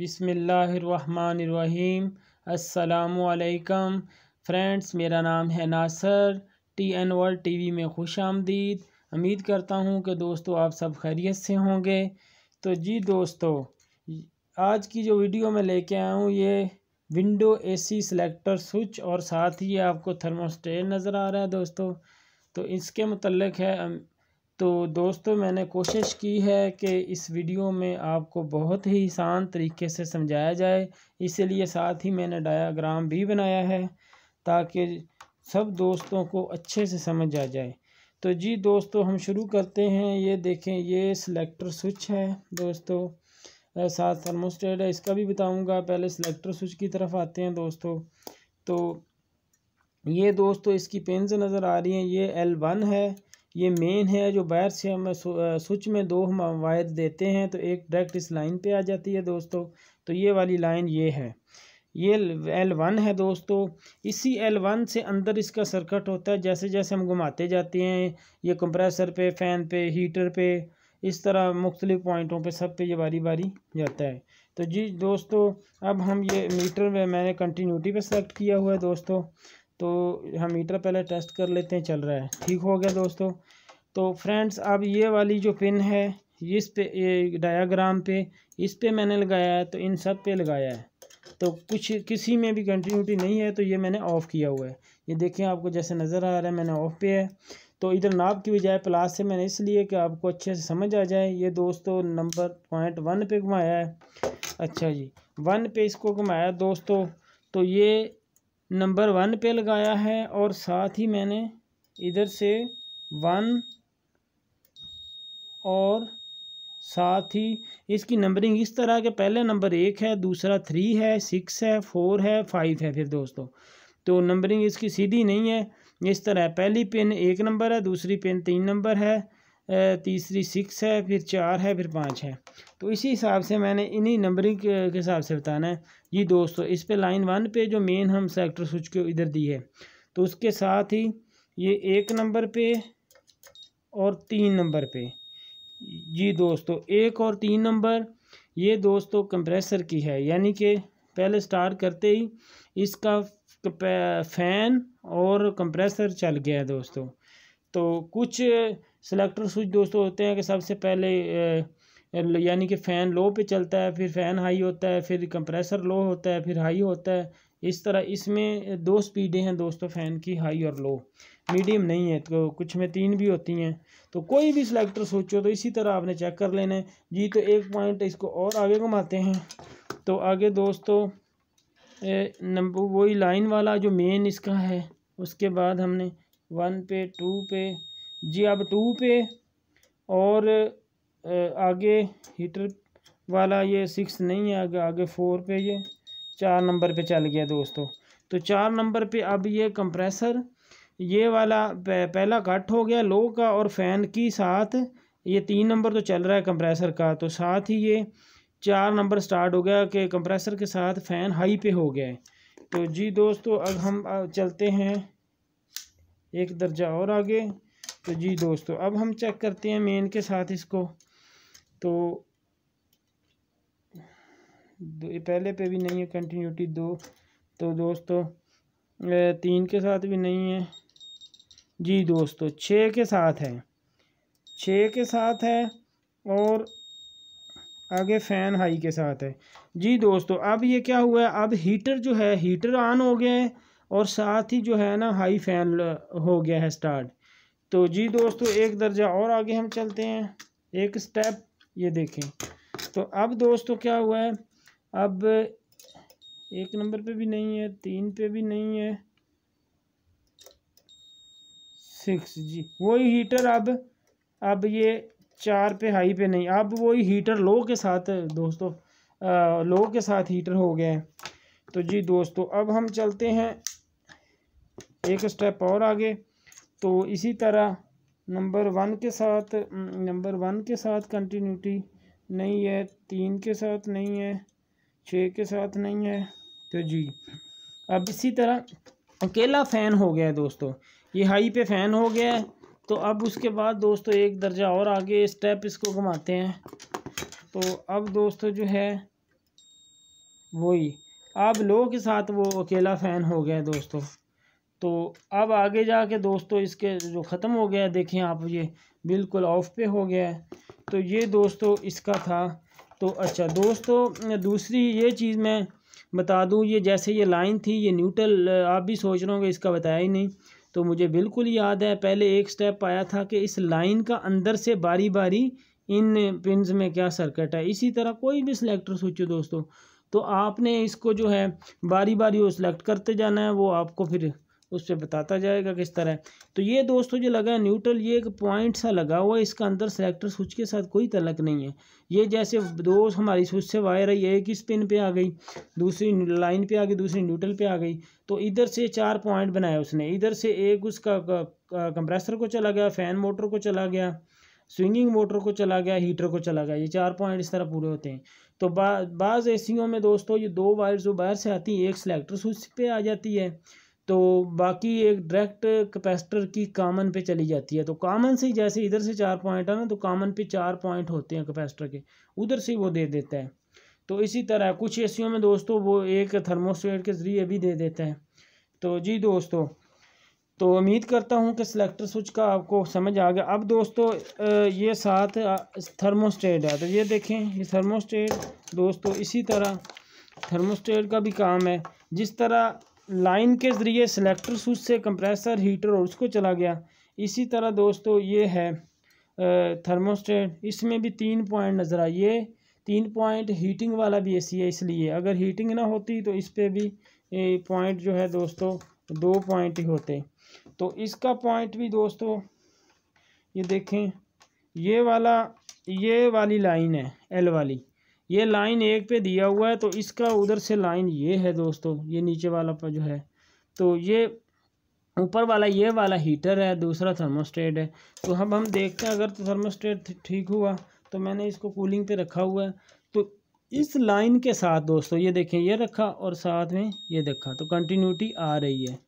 बिसमीम् असलकम फ्रेंड्स मेरा नाम है Nasir T N world T V में खुश आमदीद उम्मीद करता हूँ कि दोस्तों आप सब खैरियत से होंगे तो जी दोस्तों आज की जो वीडियो मैं लेके आया हूँ ये विंडो एसी सिलेक्टर स्विच और साथ ही आपको थर्मोस्टेट नज़र आ रहा है दोस्तों तो इसके मतलब है तो दोस्तों मैंने कोशिश की है कि इस वीडियो में आपको बहुत ही आसान तरीके से समझाया जाए इसीलिए साथ ही मैंने डायाग्राम भी बनाया है ताकि सब दोस्तों को अच्छे से समझ आ जाए तो जी दोस्तों हम शुरू करते हैं ये देखें ये सिलेक्टर स्विच है दोस्तों साथ थर्मोस्टेट है इसका भी बताऊंगा पहले सिलेक्टर स्विच की तरफ आते हैं दोस्तों तो ये दोस्तों इसकी से नज़र आ रही हैं ये एल वन है ये मेन है जो वायर से हम स्विच में दो हम वायर देते हैं तो एक डायरेक्ट इस लाइन पे आ जाती है दोस्तों तो ये वाली लाइन ये है ये एल वन है दोस्तों इसी एल वन से अंदर इसका सर्किट होता है जैसे जैसे हम घुमाते जाते हैं ये कंप्रेसर पे फ़ैन पे हीटर पे इस तरह मुख्तलिफ़ पॉइंटों पे सब पे ये बारी बारी जाता है तो जी दोस्तों अब हम ये मीटर में मैंने कंटिन्यूटी पे सेलेक्ट किया हुआ है दोस्तों तो हम मीटर पहले टेस्ट कर लेते हैं चल रहा है ठीक हो गया दोस्तों तो फ्रेंड्स अब ये वाली जो पिन है इस पे ये डायाग्राम पे इस पे मैंने लगाया है तो इन सब पे लगाया है तो कुछ किसी में भी कंटिन्यूटी नहीं है तो ये मैंने ऑफ़ किया हुआ है ये देखें आपको जैसे नज़र आ रहा है मैंने ऑफ़ पे है तो इधर नाप की बजाय प्लास से मैंने इसलिए कि आपको अच्छे से समझ आ जाए ये दोस्तों नंबर पॉइंट वन पे घुमाया है अच्छा जी वन पे इसको घुमाया दोस्तों तो ये नंबर वन पे लगाया है और साथ ही मैंने इधर से वन और साथ ही इसकी नंबरिंग इस तरह के पहले नंबर एक है दूसरा थ्री है सिक्स है फोर है फाइव है फिर दोस्तों तो नंबरिंग इसकी सीधी नहीं है इस तरह पहली पिन एक नंबर है दूसरी पिन तीन नंबर है तीसरी सिक्स है फिर चार है फिर पाँच है तो इसी हिसाब से मैंने इन्हीं नंबरिंग के हिसाब से बताना है जी दोस्तों इस पे लाइन वन पे जो मेन हम सेक्टर स्विच को इधर दी है तो उसके साथ ही ये एक नंबर पे और तीन नंबर पे जी दोस्तों एक और तीन नंबर ये दोस्तों कंप्रेसर की है यानी कि पहले स्टार्ट करते ही इसका फ़ैन और कंप्रेसर चल गया है दोस्तों तो कुछ सेलेक्टर स्विच दोस्तों होते हैं कि सबसे पहले यानी कि फ़ैन लो पे चलता है फिर फ़ैन हाई होता है फिर कंप्रेसर लो होता है फिर हाई होता है इस तरह इसमें दो स्पीडें हैं दोस्तों फ़ैन की हाई और लो मीडियम नहीं है तो कुछ में तीन भी होती हैं तो कोई भी सिलेक्टर सोचो तो इसी तरह आपने चेक कर लेना है जी तो एक पॉइंट इसको और आगे घुमाते हैं तो आगे दोस्तों नंबर वही लाइन वाला जो मेन इसका है उसके बाद हमने वन पे टू पे जी अब टू पे और आगे हीटर वाला ये सिक्स नहीं है आगे आगे फोर पे ये चार नंबर पे चल गया दोस्तों तो चार नंबर पे अब ये कंप्रेसर ये वाला पहला कट हो गया लो का और फ़ैन की साथ ये तीन नंबर तो चल रहा है कंप्रेसर का तो साथ ही ये चार नंबर स्टार्ट हो गया कि कंप्रेसर के साथ फ़ैन हाई पे हो गया है तो जी दोस्तों अब हम चलते हैं एक दर्जा और आगे तो जी दोस्तों अब हम चेक करते हैं मेन के साथ इसको तो पहले पे भी नहीं है कंटिन्यूटी दो तो दोस्तों तीन के साथ भी नहीं है जी दोस्तों छः के साथ है छः के साथ है और आगे फ़ैन हाई के साथ है जी दोस्तों अब ये क्या हुआ है अब हीटर जो है हीटर ऑन हो गया है और साथ ही जो है ना हाई फैन हो गया है स्टार्ट तो जी दोस्तों एक दर्जा और आगे हम चलते हैं एक स्टेप ये देखें तो अब दोस्तों क्या हुआ है अब एक नंबर पे भी नहीं है तीन पे भी नहीं है सिक्स जी वही हीटर अब अब ये चार पे हाई पे नहीं अब वही हीटर लो के साथ दोस्तों आ, लो के साथ हीटर हो गए हैं तो जी दोस्तों अब हम चलते हैं एक स्टेप और आगे तो इसी तरह नंबर वन के साथ नंबर वन के साथ कंटिन्यूटी नहीं है तीन के साथ नहीं है छः के साथ नहीं है तो जी अब इसी तरह अकेला फ़ैन हो गया है दोस्तों ये हाई पे फ़ैन हो गया है तो अब उसके बाद दोस्तों एक दर्जा और आगे स्टेप इसको घुमाते हैं तो अब दोस्तों जो है वही अब लो के साथ वो अकेला फ़ैन हो गया है दोस्तों तो अब आगे जाके दोस्तों इसके जो ख़त्म हो गया है देखें आप ये बिल्कुल ऑफ पे हो गया है तो ये दोस्तों इसका था तो अच्छा दोस्तों दूसरी ये चीज़ मैं बता दूं ये जैसे ये लाइन थी ये न्यूट्रल आप भी सोच रहे होंगे इसका बताया ही नहीं तो मुझे बिल्कुल याद है पहले एक स्टेप आया था कि इस लाइन का अंदर से बारी बारी इन पिनस में क्या सर्किट है इसी तरह कोई भी सिलेक्टर सोचो दोस्तों तो आपने इसको जो है बारी बारी वो सिलेक्ट करते जाना है वो आपको फिर उस पर बताता जाएगा किस तरह तो ये दोस्तों जो लगा है न्यूट्रल ये एक पॉइंट सा लगा हुआ है इसका अंदर सेलेक्टर स्विच के साथ कोई तलक नहीं है ये जैसे दो हमारी स्विच से वायर है एक ही स्पिन पे आ गई दूसरी लाइन पे आ गई दूसरी न्यूट्रल पे आ गई तो इधर से चार पॉइंट बनाया उसने इधर से एक उसका कंप्रेसर को चला गया फ़ैन मोटर को चला गया स्विंगिंग मोटर को चला गया हीटर को चला गया ये चार पॉइंट इस तरह पूरे होते हैं तो बाज़ एसीओं में दोस्तों ये दो वायर जो बाहर से आती है एक सेलेक्टर स्विच पे आ जाती है तो बाकी एक डायरेक्ट कैपेसिटर की कामन पे चली जाती है तो कामन से जैसे इधर से चार पॉइंट है ना तो कामन पे चार पॉइंट होते हैं कैपेसिटर के उधर से वो दे देता है तो इसी तरह कुछ एसियों में दोस्तों वो एक थर्मोस्टेट के ज़रिए भी दे देता है तो जी दोस्तों तो उम्मीद करता हूँ कि सिलेक्टर स्विच का आपको समझ आ गया अब दोस्तों ये साथ थर्मोस्टेट है तो ये देखें ये थर्मोस्टेट दोस्तों इसी तरह थर्मोस्टेट का भी काम है जिस तरह लाइन के ज़रिए सिलेक्टर स्विच से कंप्रेसर हीटर और उसको चला गया इसी तरह दोस्तों ये है थर्मोस्टेट इसमें भी तीन पॉइंट नज़र आई ये तीन पॉइंट हीटिंग वाला भी ऐसी है इसलिए अगर हीटिंग ना होती तो इस पर भी पॉइंट जो है दोस्तों दो पॉइंट ही होते तो इसका पॉइंट भी दोस्तों ये देखें ये वाला ये वाली लाइन है एल वाली ये लाइन एक पे दिया हुआ है तो इसका उधर से लाइन ये है दोस्तों ये नीचे वाला पर जो है तो ये ऊपर वाला ये वाला हीटर है दूसरा थर्मोस्टेट है तो अब हम देखते हैं अगर तो थर्मोस्टेट ठीक हुआ तो मैंने इसको कूलिंग पे रखा हुआ है तो इस लाइन के साथ दोस्तों ये देखें ये रखा और साथ में ये देखा तो कंटिन्यूटी आ रही है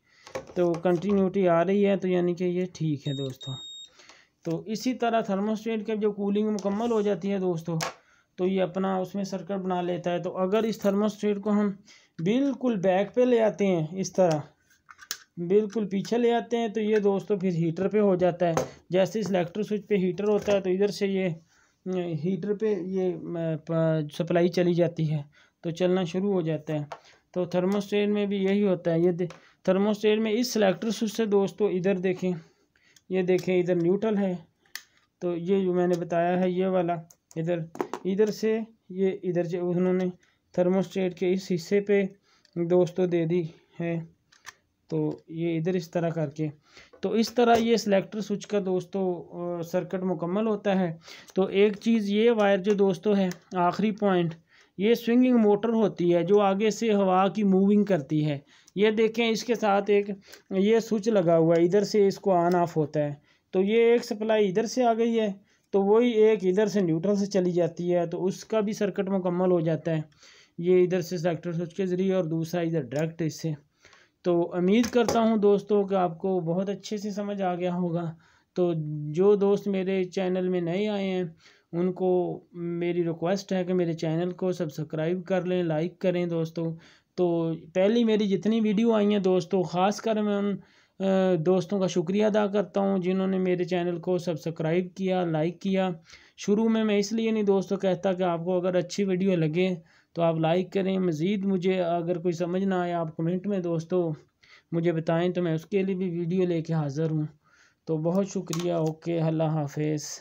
तो कंटिन्यूटी आ रही है तो यानी कि ये ठीक है दोस्तों तो इसी तरह थर्मोस्टेट की जो कूलिंग मुकम्मल हो जाती है दोस्तों तो ये अपना उसमें सर्कल बना लेता है तो अगर इस थर्मोस्टेट को हम बिल्कुल बैक पे ले आते हैं इस तरह बिल्कुल पीछे ले आते हैं तो ये दोस्तों फिर हीटर पे हो जाता है जैसे इस इलेक्ट्रो स्विच पे हीटर होता है तो इधर से ये हीटर पे ये सप्लाई चली जाती है तो चलना शुरू हो जाता है तो थर्मोस्टेट में भी यही होता है ये थर्मोस्टेट में इस सिलेक्टर स्विच से दोस्तों इधर देखें ये देखें इधर न्यूट्रल है तो ये जो मैंने बताया है ये वाला इधर इधर से ये इधर जो उन्होंने थर्मोस्टेट के इस हिस्से पे दोस्तों तो दे दी है तो ये इधर इस तरह करके तो इस तरह ये सिलेक्टर स्विच का दोस्तों सर्किट मुकम्मल होता है तो एक चीज़ ये वायर जो दोस्तों है आखिरी पॉइंट ये स्विंगिंग मोटर होती है जो आगे से हवा की मूविंग करती है ये देखें इसके साथ एक ये स्विच लगा हुआ है इधर से इसको ऑन ऑफ होता है तो ये एक सप्लाई इधर से आ गई है तो वही एक इधर से न्यूट्रल से चली जाती है तो उसका भी सर्किट मुकम्मल हो जाता है ये इधर से सेक्टर स्विच के ज़रिए और दूसरा इधर डायरेक्ट इससे तो उम्मीद करता हूँ दोस्तों कि आपको बहुत अच्छे से समझ आ गया होगा तो जो दोस्त मेरे चैनल में नए आए हैं उनको मेरी रिक्वेस्ट है कि मेरे चैनल को सब्सक्राइब कर लें लाइक करें दोस्तों तो पहली मेरी जितनी वीडियो आई हैं दोस्तों ख़ास कर मैं उन दोस्तों का शुक्रिया अदा करता हूँ जिन्होंने मेरे चैनल को सब्सक्राइब किया लाइक किया शुरू में मैं इसलिए नहीं दोस्तों कहता कि आपको अगर अच्छी वीडियो लगे तो आप लाइक करें मज़ीद मुझे अगर कोई समझ ना आए आप कमेंट में दोस्तों मुझे बताएं तो मैं उसके लिए भी वीडियो लेके हाज़िर हूँ तो बहुत शुक्रिया ओके अल्लाह हाफिज़